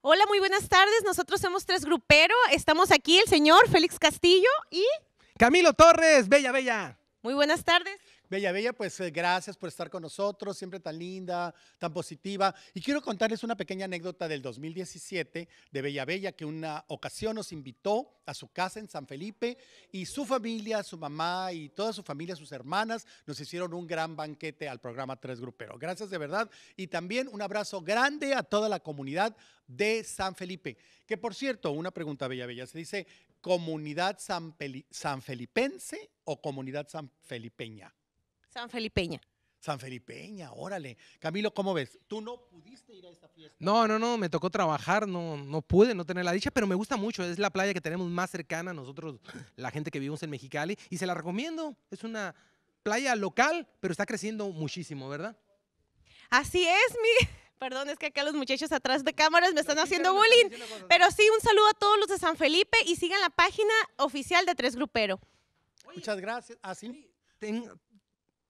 Hola, muy buenas tardes. Nosotros somos Tres Grupero. Estamos aquí el señor Félix Castillo y... Camilo Torres, Bella Bella. Muy buenas tardes. Bella, Bella, pues eh, gracias por estar con nosotros, siempre tan linda, tan positiva. Y quiero contarles una pequeña anécdota del 2017 de Bella Bella, que una ocasión nos invitó a su casa en San Felipe y su familia, su mamá y toda su familia, sus hermanas, nos hicieron un gran banquete al programa Tres Gruperos. Gracias de verdad y también un abrazo grande a toda la comunidad de San Felipe. Que por cierto, una pregunta, Bella Bella, se dice comunidad sanfelipense o comunidad sanfelipeña? San Felipeña. San Felipeña, órale. Camilo, ¿cómo ves? ¿Tú no pudiste ir a esta fiesta? No, no, no, me tocó trabajar, no, no pude, no tener la dicha, pero me gusta mucho. Es la playa que tenemos más cercana nosotros, la gente que vivimos en Mexicali, y se la recomiendo. Es una playa local, pero está creciendo muchísimo, ¿verdad? Así es, mi. Perdón, es que acá los muchachos atrás de cámaras me están haciendo bullying. Pero sí, un saludo a todos los de San Felipe y sigan la página oficial de Tres Grupero. Muchas gracias. Así. ¿Ah,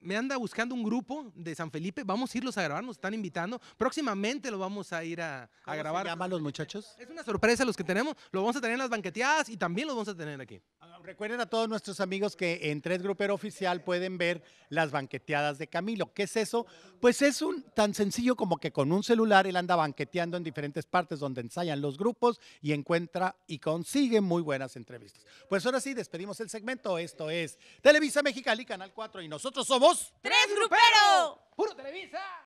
me anda buscando un grupo de San Felipe, vamos a irlos a grabar, nos están invitando. Próximamente lo vamos a ir a, grabar. ¿Cómo se los muchachos? Es una sorpresa los que tenemos, lo vamos a tener en las banqueteadas y también los vamos a tener aquí. Recuerden a todos nuestros amigos que en Tres Grupero Oficial pueden ver las banqueteadas de Camilo. ¿Qué es eso? Pues es un tan sencillo como que con un celular él anda banqueteando en diferentes partes donde ensayan los grupos y encuentra y consigue muy buenas entrevistas. Pues ahora sí, despedimos el segmento. Esto es Televisa Mexicali, Canal 4 y nosotros somos Tres Grupero. Puro Televisa.